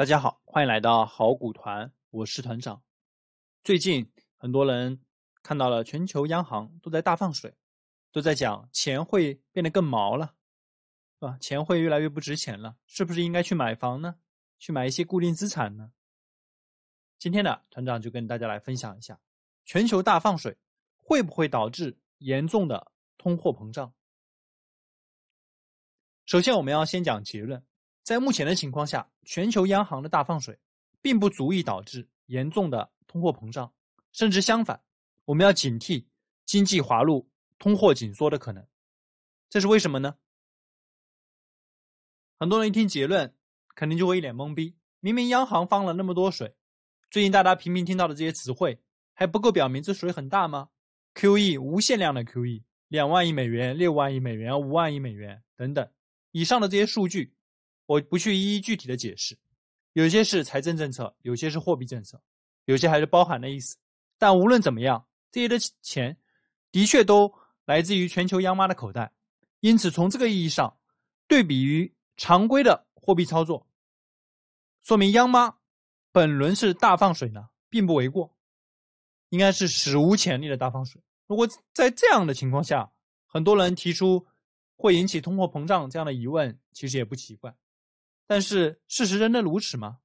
大家好，欢迎来到好股团，我是团长。最近很多人看到了全球央行都在大放水，都在讲钱会变得更毛了，啊，钱会越来越不值钱了，是不是应该去买房呢？去买一些固定资产呢？今天呢，团长就跟大家来分享一下，全球大放水会不会导致严重的通货膨胀？首先，我们要先讲结论，在目前的情况下。全球央行的大放水，并不足以导致严重的通货膨胀，甚至相反，我们要警惕经济滑入通货紧缩的可能。这是为什么呢？很多人一听结论，肯定就会一脸懵逼。明明央行放了那么多水，最近大家频频听到的这些词汇，还不够表明这水很大吗？QE 无限量的 QE，两万亿美元、六万亿美元、五万亿美元等等，以上的这些数据。我不去一一具体的解释，有些是财政政策，有些是货币政策，有些还是包含的意思。但无论怎么样，这些的钱的确都来自于全球央妈的口袋。因此，从这个意义上，对比于常规的货币操作，说明央妈本轮是大放水呢，并不为过，应该是史无前例的大放水。如果在这样的情况下，很多人提出会引起通货膨胀这样的疑问，其实也不奇怪。但是，事实真的如此吗？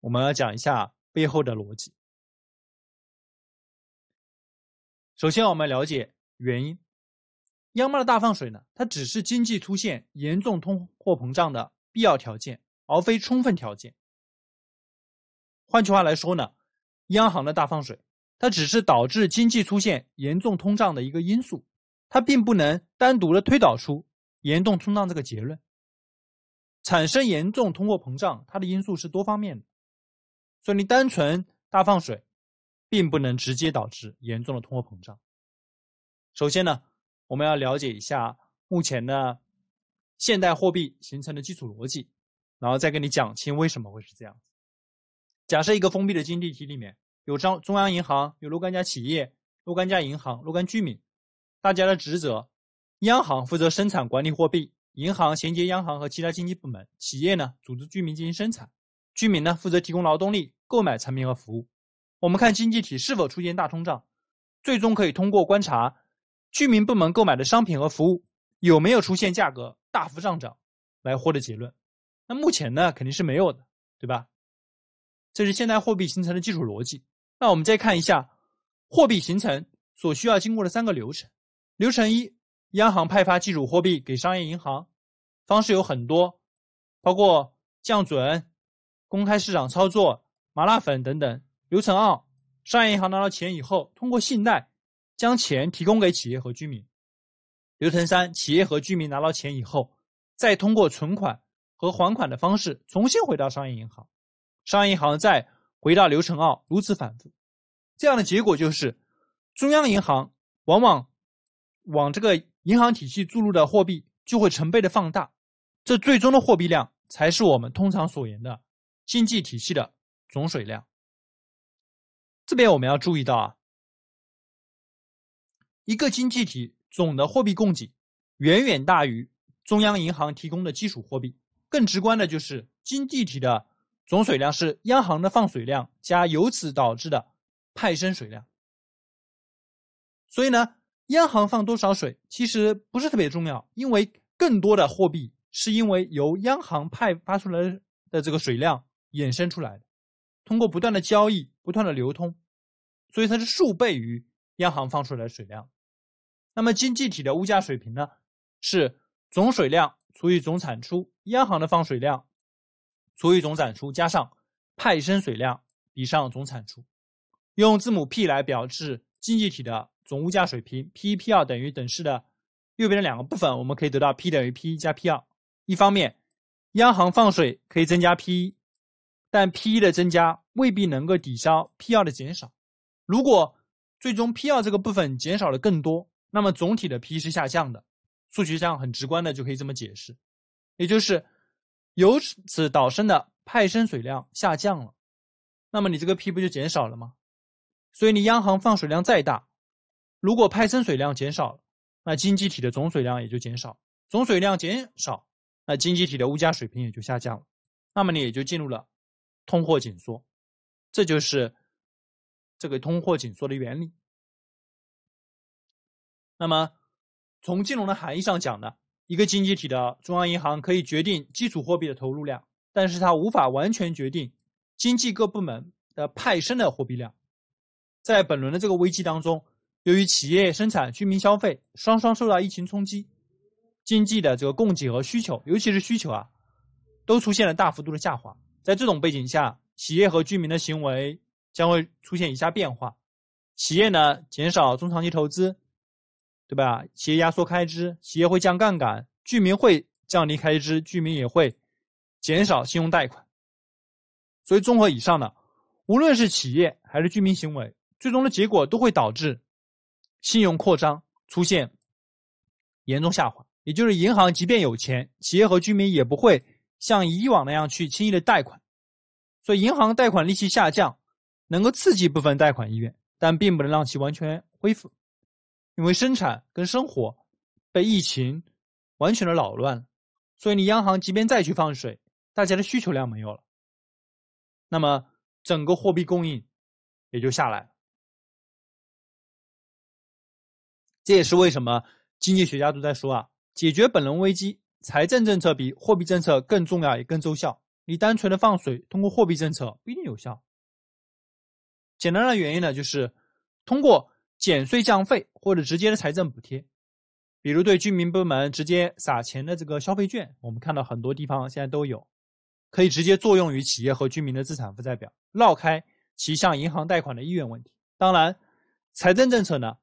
我们要讲一下背后的逻辑。首先，我们了解原因。央妈的大放水呢，它只是经济出现严重通货膨胀的必要条件，而非充分条件。换句话来说呢，央行的大放水，它只是导致经济出现严重通胀的一个因素，它并不能单独的推导出严重通胀这个结论。产生严重通货膨胀，它的因素是多方面的，所以你单纯大放水，并不能直接导致严重的通货膨胀。首先呢，我们要了解一下目前的现代货币形成的基础逻辑，然后再跟你讲清为什么会是这样。假设一个封闭的经济体里面有张中央银行，有若干家企业、若干家银行、若干居民，大家的职责，央行负责生产管理货币。银行衔接央行和其他经济部门，企业呢组织居民进行生产，居民呢负责提供劳动力、购买产品和服务。我们看经济体是否出现大通胀，最终可以通过观察居民部门购买的商品和服务有没有出现价格大幅上涨来获得结论。那目前呢肯定是没有的，对吧？这是现代货币形成的基础逻辑。那我们再看一下货币形成所需要经过的三个流程，流程一。央行派发基础货币给商业银行，方式有很多，包括降准、公开市场操作、麻辣粉等等。流程二：商业银行拿到钱以后，通过信贷将钱提供给企业和居民。流程三：企业和居民拿到钱以后，再通过存款和还款的方式重新回到商业银行。商业银行再回到流程二，如此反复。这样的结果就是，中央银行往往往这个。银行体系注入的货币就会成倍的放大，这最终的货币量才是我们通常所言的经济体系的总水量。这边我们要注意到啊，一个经济体总的货币供给远远大于中央银行提供的基础货币。更直观的就是经济体的总水量是央行的放水量加由此导致的派生水量。所以呢？央行放多少水，其实不是特别重要，因为更多的货币是因为由央行派发出来的这个水量衍生出来的，通过不断的交易、不断的流通，所以它是数倍于央行放出来的水量。那么经济体的物价水平呢，是总水量除以总产出，央行的放水量除以总产出加上派生水量比上总产出，用字母 P 来表示经济体的。总物价水平 P 一 P 二等于等式的右边的两个部分，我们可以得到 P 等于 P 一加 P 二。一方面，央行放水可以增加 P 一，但 P 一的增加未必能够抵消 P 二的减少。如果最终 P 二这个部分减少了更多，那么总体的 P 是下降的。数学上很直观的就可以这么解释，也就是由此导生的派生水量下降了，那么你这个 P 不就减少了吗？所以你央行放水量再大。如果派生水量减少了，那经济体的总水量也就减少。总水量减少，那经济体的物价水平也就下降了。那么你也就进入了通货紧缩。这就是这个通货紧缩的原理。那么从金融的含义上讲呢，一个经济体的中央银行可以决定基础货币的投入量，但是它无法完全决定经济各部门的派生的货币量。在本轮的这个危机当中。由于企业生产、居民消费双双受到疫情冲击，经济的这个供给和需求，尤其是需求啊，都出现了大幅度的下滑。在这种背景下，企业和居民的行为将会出现以下变化：企业呢，减少中长期投资，对吧？企业压缩开支，企业会降杠杆；居民会降低开支，居民也会减少信用贷款。所以，综合以上呢，无论是企业还是居民行为，最终的结果都会导致。信用扩张出现严重下滑，也就是银行即便有钱，企业和居民也不会像以往那样去轻易的贷款，所以银行贷款利息下降能够刺激部分贷款意愿，但并不能让其完全恢复，因为生产跟生活被疫情完全的扰乱了，所以你央行即便再去放水，大家的需求量没有了，那么整个货币供应也就下来了。这也是为什么经济学家都在说啊，解决本轮危机，财政政策比货币政策更重要也更奏效。你单纯的放水通过货币政策不一定有效。简单的原因呢，就是通过减税降费或者直接的财政补贴，比如对居民部门直接撒钱的这个消费券，我们看到很多地方现在都有，可以直接作用于企业和居民的资产负债表，绕开其向银行贷款的意愿问题。当然，财政政策呢？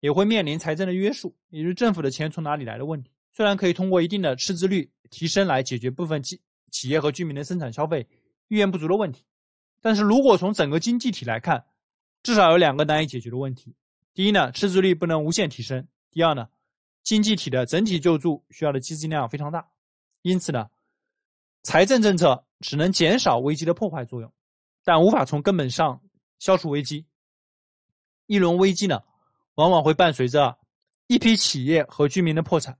也会面临财政的约束，也就是政府的钱从哪里来的问题。虽然可以通过一定的赤字率提升来解决部分企企业和居民的生产消费意愿不足的问题，但是如果从整个经济体来看，至少有两个难以解决的问题：第一呢，赤字率不能无限提升；第二呢，经济体的整体救助需要的资金量非常大。因此呢，财政政策只能减少危机的破坏作用，但无法从根本上消除危机。一轮危机呢？往往会伴随着一批企业和居民的破产，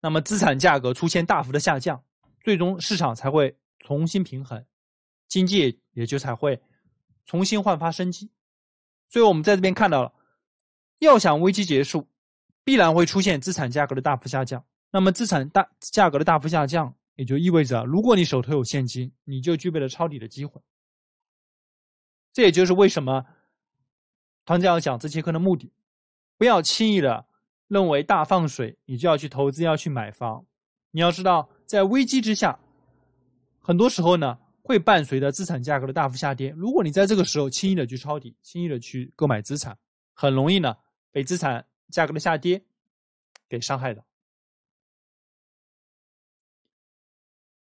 那么资产价格出现大幅的下降，最终市场才会重新平衡，经济也就才会重新焕发生机。所以，我们在这边看到了，要想危机结束，必然会出现资产价格的大幅下降。那么，资产大价格的大幅下降，也就意味着，如果你手头有现金，你就具备了抄底的机会。这也就是为什么这样讲这节课的目的。不要轻易的认为大放水，你就要去投资，要去买房。你要知道，在危机之下，很多时候呢会伴随着资产价格的大幅下跌。如果你在这个时候轻易的去抄底，轻易的去购买资产，很容易呢被资产价格的下跌给伤害的。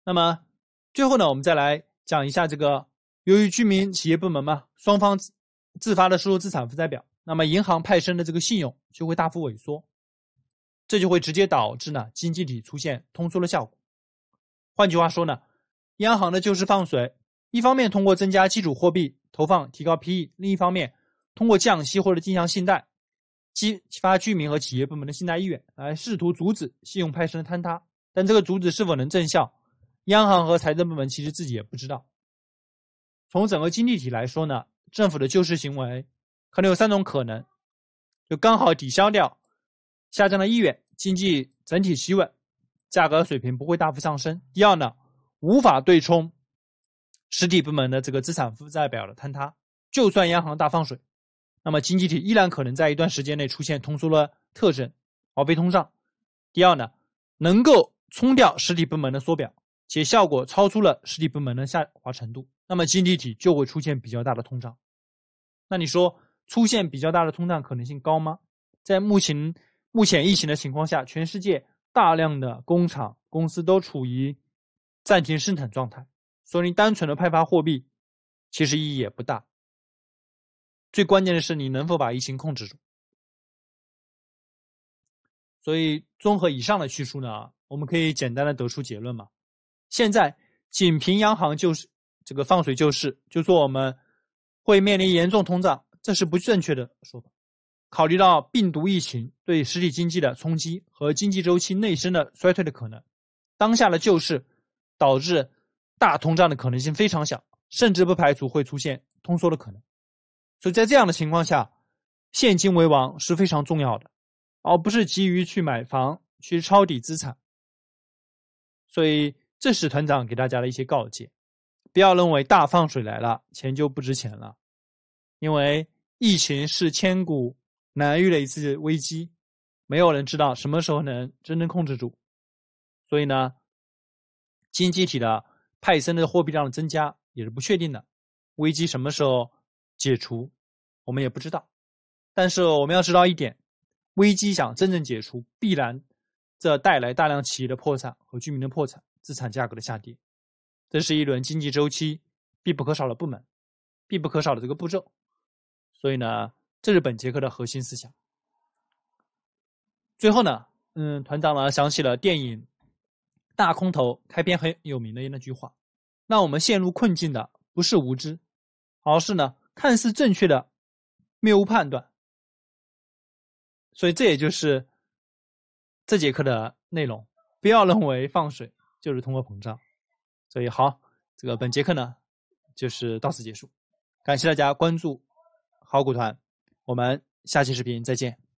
那么最后呢，我们再来讲一下这个，由于居民、企业部门嘛，双方自发的输入资产负债表。那么，银行派生的这个信用就会大幅萎缩，这就会直接导致呢经济体出现通缩的效果。换句话说呢，央行的救市放水，一方面通过增加基础货币投放提高 PE，另一方面通过降息或者定向信贷，激发居民和企业部门的信贷意愿，来试图阻止信用派生的坍塌。但这个阻止是否能奏效，央行和财政部门其实自己也不知道。从整个经济体来说呢，政府的救市行为。可能有三种可能，就刚好抵消掉下降的意愿，经济整体企稳，价格水平不会大幅上升。第二呢，无法对冲实体部门的这个资产负债表的坍塌，就算央行大放水，那么经济体依然可能在一段时间内出现通缩的特征，而非通胀。第二呢，能够冲掉实体部门的缩表，且效果超出了实体部门的下滑程度，那么经济体就会出现比较大的通胀。那你说？出现比较大的通胀可能性高吗？在目前目前疫情的情况下，全世界大量的工厂公司都处于暂停生产状态，所以单纯的派发货币其实意义也不大。最关键的是你能否把疫情控制住。所以综合以上的叙述呢，我们可以简单的得出结论嘛，现在仅凭央行就是这个放水救市，就说我们会面临严重通胀。这是不正确的说法。考虑到病毒疫情对实体经济的冲击和经济周期内生的衰退的可能，当下的救市导致大通胀的可能性非常小，甚至不排除会出现通缩的可能。所以在这样的情况下，现金为王是非常重要的，而不是急于去买房、去抄底资产。所以，这是团长给大家的一些告诫：不要认为大放水来了，钱就不值钱了。因为疫情是千古难遇的一次危机，没有人知道什么时候能真正控制住，所以呢，经济体的派生的货币量的增加也是不确定的，危机什么时候解除，我们也不知道。但是我们要知道一点，危机想真正解除，必然这带来大量企业的破产和居民的破产，资产价格的下跌，这是一轮经济周期必不可少的部门，必不可少的这个步骤。所以呢，这是本节课的核心思想。最后呢，嗯，团长呢想起了电影《大空头》开篇很有名的那句话：“让我们陷入困境的不是无知，而是呢看似正确的谬误判断。”所以这也就是这节课的内容。不要认为放水就是通货膨胀。所以好，这个本节课呢就是到此结束。感谢大家关注。好股团，我们下期视频再见。